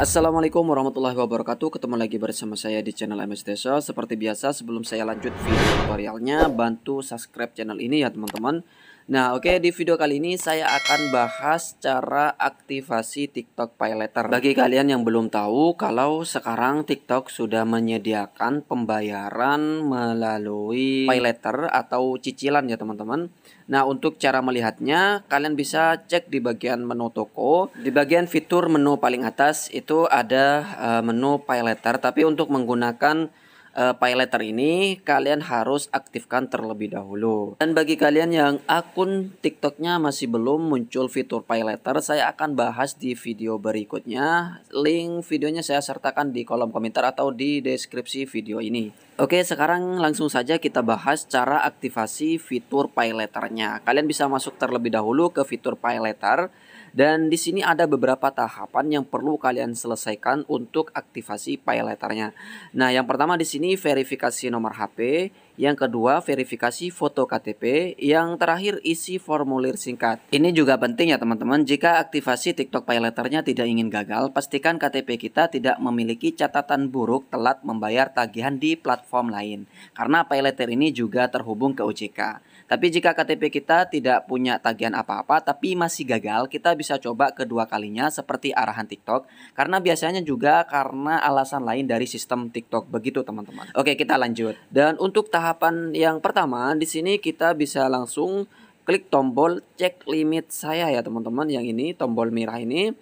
Assalamualaikum warahmatullahi wabarakatuh Ketemu lagi bersama saya di channel MS Desa Seperti biasa sebelum saya lanjut video tutorialnya Bantu subscribe channel ini ya teman-teman Nah oke okay, di video kali ini saya akan bahas cara aktivasi TikTok Paylater Bagi kalian yang belum tahu kalau sekarang TikTok sudah menyediakan pembayaran melalui Paylater atau cicilan ya teman-teman Nah untuk cara melihatnya kalian bisa cek di bagian menu toko Di bagian fitur menu paling atas itu itu ada uh, menu Paylater, tapi untuk menggunakan uh, letter ini kalian harus aktifkan terlebih dahulu. Dan bagi kalian yang akun TikToknya masih belum muncul fitur Paylater, saya akan bahas di video berikutnya. Link videonya saya sertakan di kolom komentar atau di deskripsi video ini. Oke, sekarang langsung saja kita bahas cara aktivasi fitur pay nya Kalian bisa masuk terlebih dahulu ke fitur Paylater. Dan di sini ada beberapa tahapan yang perlu kalian selesaikan untuk aktivasi paylaternya. Nah, yang pertama di sini verifikasi nomor HP, yang kedua verifikasi foto KTP, yang terakhir isi formulir singkat. Ini juga penting ya teman-teman, jika aktivasi TikTok paylaternya tidak ingin gagal, pastikan KTP kita tidak memiliki catatan buruk telat membayar tagihan di platform lain. Karena paylater ini juga terhubung ke OJK. Tapi jika KTP kita tidak punya tagihan apa-apa tapi masih gagal, kita bisa coba kedua kalinya seperti arahan TikTok karena biasanya juga karena alasan lain dari sistem TikTok begitu teman-teman. Oke, kita lanjut. Dan untuk tahapan yang pertama di sini kita bisa langsung klik tombol cek limit saya ya teman-teman yang ini tombol merah ini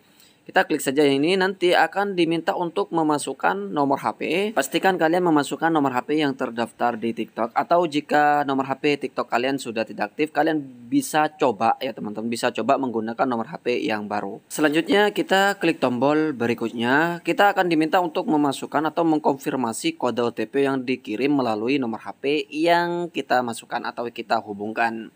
kita klik saja yang ini nanti akan diminta untuk memasukkan nomor HP. Pastikan kalian memasukkan nomor HP yang terdaftar di TikTok atau jika nomor HP TikTok kalian sudah tidak aktif, kalian bisa coba ya teman-teman bisa coba menggunakan nomor HP yang baru. Selanjutnya kita klik tombol berikutnya. Kita akan diminta untuk memasukkan atau mengkonfirmasi kode OTP yang dikirim melalui nomor HP yang kita masukkan atau kita hubungkan.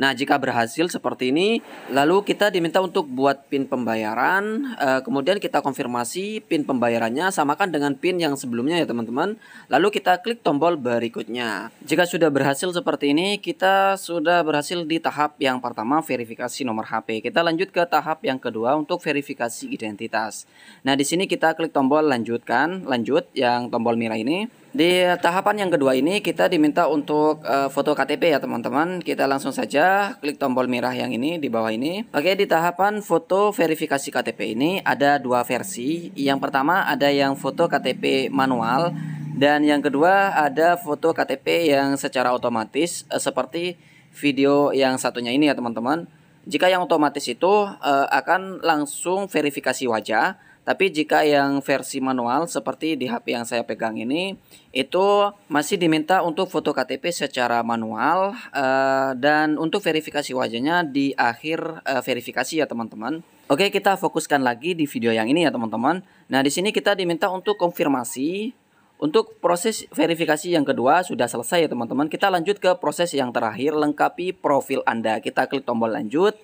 Nah, jika berhasil seperti ini, lalu kita diminta untuk buat PIN pembayaran Eh, kemudian kita konfirmasi PIN pembayarannya samakan dengan PIN yang sebelumnya ya teman-teman. Lalu kita klik tombol berikutnya. Jika sudah berhasil seperti ini, kita sudah berhasil di tahap yang pertama verifikasi nomor HP. Kita lanjut ke tahap yang kedua untuk verifikasi identitas. Nah, di sini kita klik tombol lanjutkan, lanjut yang tombol merah ini. Di tahapan yang kedua ini kita diminta untuk uh, foto KTP ya teman-teman. Kita langsung saja klik tombol merah yang ini di bawah ini. Oke, di tahapan foto verifikasi KTP ini ada dua versi. Yang pertama ada yang foto KTP manual dan yang kedua ada foto KTP yang secara otomatis uh, seperti video yang satunya ini ya teman-teman. Jika yang otomatis itu uh, akan langsung verifikasi wajah tapi jika yang versi manual seperti di HP yang saya pegang ini itu masih diminta untuk foto KTP secara manual eh, dan untuk verifikasi wajahnya di akhir eh, verifikasi ya teman-teman. Oke, kita fokuskan lagi di video yang ini ya teman-teman. Nah, di sini kita diminta untuk konfirmasi untuk proses verifikasi yang kedua sudah selesai ya teman-teman. Kita lanjut ke proses yang terakhir lengkapi profil Anda. Kita klik tombol lanjut.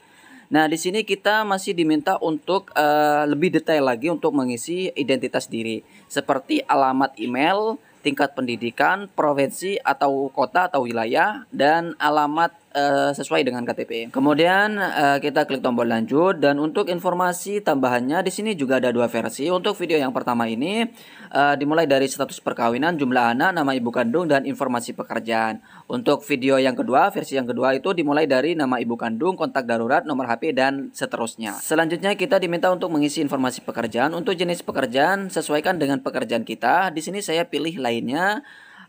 Nah, di sini kita masih diminta untuk uh, lebih detail lagi untuk mengisi identitas diri, seperti alamat email, tingkat pendidikan, provinsi atau kota atau wilayah, dan alamat Eh, sesuai dengan KTP. Kemudian uh, kita klik tombol lanjut dan untuk informasi tambahannya di sini juga ada dua versi. Untuk video yang pertama ini uh, dimulai dari status perkawinan, jumlah anak, nama ibu kandung dan informasi pekerjaan. Untuk video yang kedua, versi yang kedua itu dimulai dari nama ibu kandung, kontak darurat, nomor HP dan seterusnya. Selanjutnya kita diminta untuk mengisi informasi pekerjaan. Untuk jenis pekerjaan sesuaikan dengan pekerjaan kita. Di sini saya pilih lainnya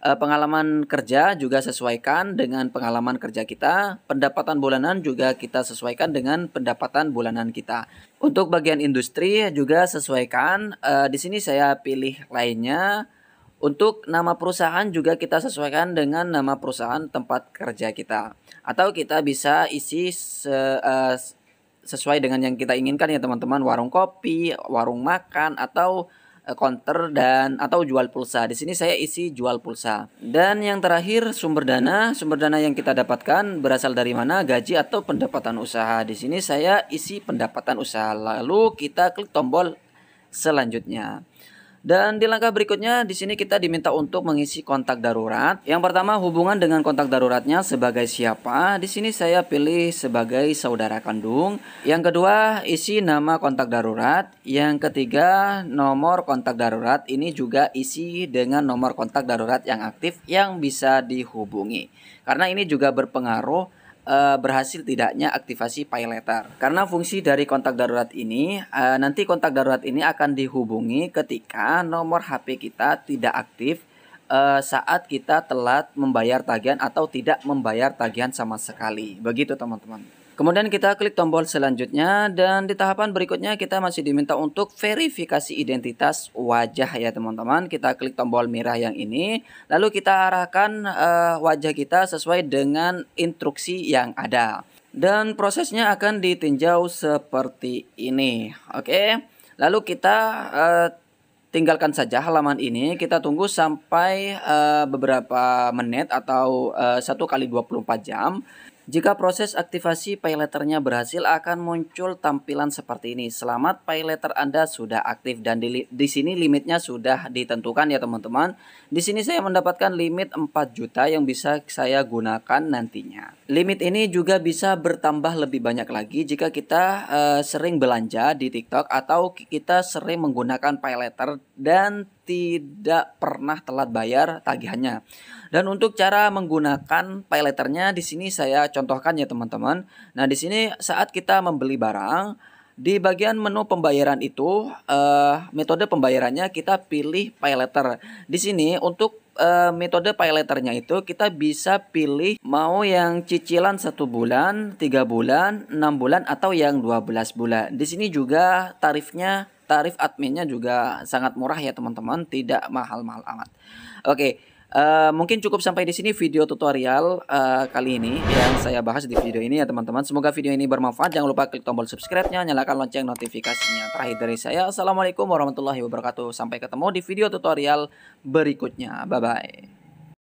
Eh, pengalaman kerja juga sesuaikan dengan pengalaman kerja kita. Pendapatan bulanan juga kita sesuaikan dengan pendapatan bulanan kita. Untuk bagian industri juga sesuaikan. Uh, di sini saya pilih lainnya. Untuk nama perusahaan juga kita sesuaikan dengan nama perusahaan tempat kerja kita. Atau kita bisa isi se, eh, sesuai dengan yang kita inginkan ya teman-teman. Warung kopi, warung makan, atau counter eh, dan atau jual pulsa. Di sini saya isi jual pulsa. Dan yang terakhir sumber dana, sumber dana yang kita dapatkan berasal dari mana? Gaji atau pendapatan usaha. Di sini saya isi pendapatan usaha. Lalu kita klik tombol selanjutnya. Dan di langkah berikutnya di sini kita diminta untuk mengisi kontak darurat. Yang pertama hubungan dengan kontak daruratnya sebagai siapa. Di sini saya pilih sebagai saudara kandung. Yang kedua isi nama kontak darurat. Yang ketiga nomor kontak darurat. Ini juga isi dengan nomor kontak darurat yang aktif yang bisa dihubungi. Karena ini juga berpengaruh uh, berhasil tidaknya aktivasi paylater. Karena fungsi dari kontak darurat ini, uh, nanti kontak darurat ini akan dihubungi ketika nomor HP kita tidak aktif uh, saat kita telat membayar tagihan atau tidak membayar tagihan sama sekali. Begitu teman-teman. Kemudian kita klik tombol selanjutnya dan di tahapan berikutnya kita masih diminta untuk verifikasi identitas wajah ya teman-teman. Kita klik tombol merah yang ini lalu kita arahkan uh, wajah kita sesuai dengan instruksi yang ada. Dan prosesnya akan ditinjau seperti ini. Oke. Okay? Lalu kita uh, tinggalkan saja halaman ini kita tunggu sampai uh, beberapa menit atau satu kali 24 jam jika proses aktivasi PayLater-nya berhasil akan muncul tampilan seperti ini. Selamat paylater Anda sudah aktif dan di, di sini limitnya sudah ditentukan ya teman-teman. Di sini saya mendapatkan limit 4 juta yang bisa saya gunakan nantinya. Limit ini juga bisa bertambah lebih banyak lagi jika kita uh, sering belanja di TikTok atau kita sering menggunakan paylater dan tidak pernah telat bayar tagihannya. Dan untuk cara menggunakan pay letternya di sini saya contohkan ya teman-teman. Nah, di sini saat kita membeli barang, di bagian menu pembayaran itu uh, metode pembayarannya kita pilih pay letter. Di sini untuk uh, metode pay letternya itu kita bisa pilih mau yang cicilan satu bulan, tiga bulan, enam bulan atau yang 12 bulan. Di sini juga tarifnya tarif adminnya juga sangat murah ya teman-teman, tidak mahal-mahal amat. Oke. Okay. Uh, eh, mungkin cukup sampai di sini video tutorial uh, kali ini yang saya bahas di video ini ya teman-teman. Semoga video ini bermanfaat. Jangan lupa klik tombol subscribe-nya, nyalakan lonceng notifikasinya. Terakhir dari saya, Assalamualaikum warahmatullahi wabarakatuh. Sampai ketemu di video tutorial berikutnya. Bye-bye.